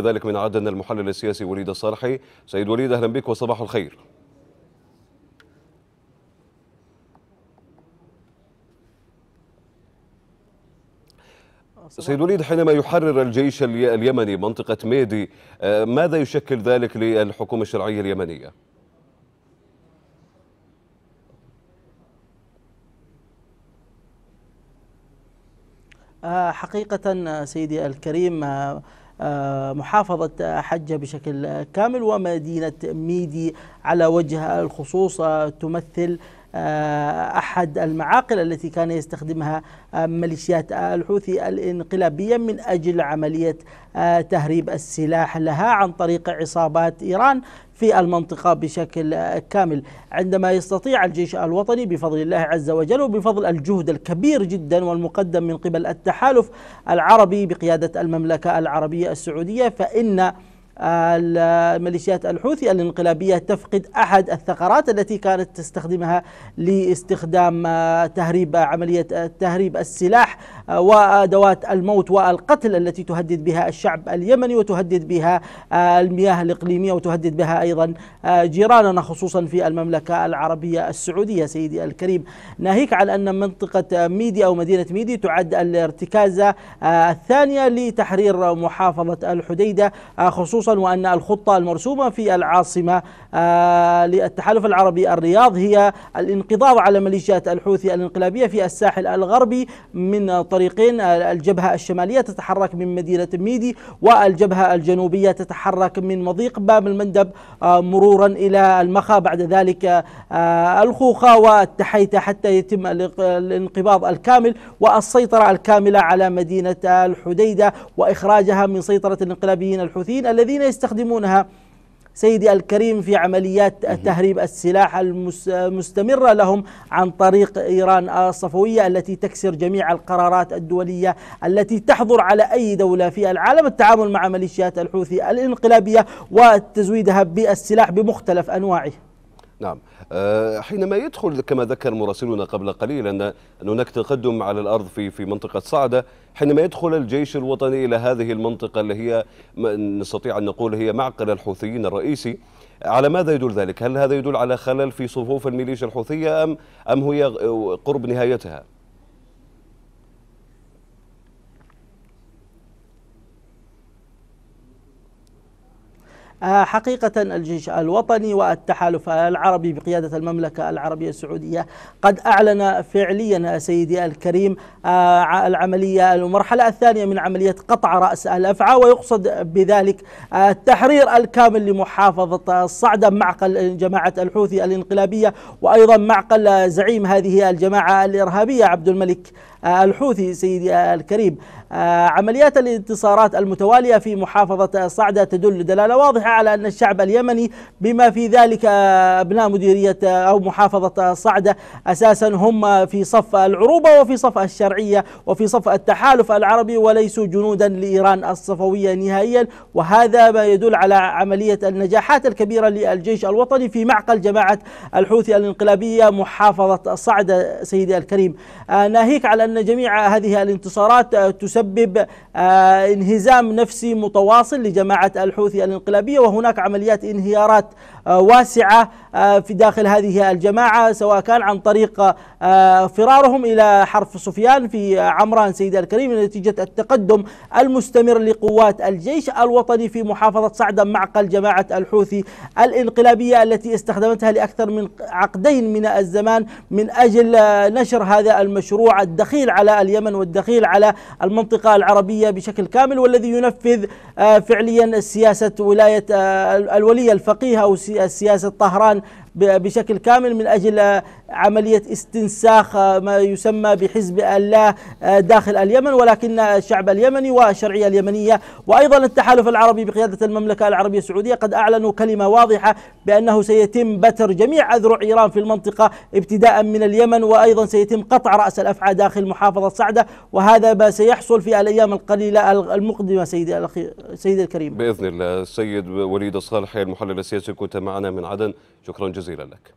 كذلك من عدن المحلل السياسي وليد الصالحي سيد وليد أهلا بك وصباح الخير سيد وليد حينما يحرر الجيش اليمني منطقة ميدي آه، ماذا يشكل ذلك للحكومة الشرعية اليمنية؟ آه، حقيقة آه، سيدي الكريم آه، محافظة حجة بشكل كامل ومدينة ميدي على وجه الخصوص آه، تمثل آه، أحد المعاقل التي كان يستخدمها آه، ميليشيات آه، الحوثي الانقلابية من أجل عملية تهريب السلاح لها عن طريق عصابات إيران في المنطقة بشكل كامل عندما يستطيع الجيش الوطني بفضل الله عز وجل وبفضل الجهد الكبير جدا والمقدم من قبل التحالف العربي بقيادة المملكة العربية السعودية فإن الميليشيات الحوثي الانقلابية تفقد أحد الثغرات التي كانت تستخدمها لاستخدام آه، تهريب عملية آه، تهريب السلاح آه، وأدوات الموت والقتل التي تهدد بها الشعب اليمني وتهدد بها المياه الإقليمية وتهدد بها أيضا جيراننا خصوصا في المملكة العربية السعودية سيدي الكريم ناهيك عن أن منطقة ميدي أو مدينة ميدي تعد الارتكازة الثانية لتحرير محافظة الحديدة خصوصا خصوصا وأن الخطة المرسومة في العاصمة آه، للتحالف العربي الرياض هي الانقضاض على ميليشيات الحوثي الانقلابية في الساحل الغربي من طريقين آه، الجبهة الشمالية تتحرك من مدينة ميدي والجبهة الجنوبية تتحرك من مضيق باب المندب آه، مرورا إلى المخا بعد ذلك الخوخة والتحيتة حتى يتم الانقباض الكامل والسيطرة الكاملة على مدينة الحديدة وإخراجها من سيطرة الانقلابيين الحوثيين الذين الذين يستخدمونها سيدي الكريم في عمليات تهريب السلاح المستمرة لهم عن طريق إيران الصفوية التي تكسر جميع القرارات الدولية التي تحظر على أي دولة في العالم التعامل مع ميليشيات الحوثي الانقلابية وتزويدها بالسلاح بمختلف أنواعه نعم آه، حينما يدخل كما ذكر مراسلنا قبل قليل أن هناك تقدم على الأرض في في منطقة صعدة حينما يدخل الجيش الوطني إلى هذه المنطقة اللي هي نستطيع أن نقول هي معقل الحوثيين الرئيسي على ماذا يدل ذلك؟ هل هذا يدل على خلل في صفوف الميليشيا الحوثية أم أم هي قرب نهايتها؟ آه، حقيقة الجيش الوطني والتحالف العربي بقيادة المملكة العربية السعودية قد أعلن فعليا سيدي الكريم آه، العملية المرحلة الثانية من عملية قطع رأس الأفعى ويقصد بذلك آه، التحرير الكامل لمحافظة الصعدة معقل جماعة الحوثي الانقلابية وأيضا معقل زعيم هذه الجماعة الإرهابية عبد الملك الحوثي سيدي الكريم آه، عمليات الانتصارات المتوالية في محافظة صعدة تدل دلالة واضحة على أن الشعب اليمني بما في ذلك آه، أبناء مديرية آه، أو محافظة صعدة أساسا هم في صف العروبة وفي صف الشرعية وفي صف التحالف العربي وليسوا جنودا لإيران الصفوية نهائيا وهذا ما يدل على عملية النجاحات الكبيرة للجيش الوطني في معقل جماعة الحوثي الانقلابية محافظة صعدة سيدي الكريم ناهيك على أن أن جميع هذه الانتصارات آه، تسبب آه، انهزام نفسي متواصل لجماعة الحوثي الانقلابية وهناك عمليات انهيارات آه، واسعة في داخل هذه الجماعة سواء كان عن طريق فرارهم إلى حرف سفيان في عمران سيد الكريم نتيجة التقدم المستمر لقوات الجيش الوطني في محافظة صعده معقل جماعة الحوثي الانقلابية التي استخدمتها لأكثر من عقدين من الزمان من أجل نشر هذا المشروع الدخيل الدخيل على اليمن والدخيل على المنطقة العربية بشكل كامل والذي ينفذ آه، فعليا سياسة ولاية آه، الولي الفقيه أو سياسة طهران بشكل كامل من اجل آه، عمليه استنساخ ما يسمى بحزب الله داخل اليمن ولكن الشعب اليمني والشرعيه اليمنيه وايضا التحالف العربي بقياده المملكه العربيه السعوديه قد اعلنوا كلمه واضحه بأنه سيتم بتر جميع أذرع إيران في المنطقة ابتداء من اليمن وأيضا سيتم قطع رأس الأفعى داخل محافظة صعدة وهذا ما سيحصل في الأيام القليلة المقدمة سيدي, الأخي سيدي الكريم بإذن الله السيد وليد الصالح المحلل السياسي كنت معنا من عدن شكرا جزيلا لك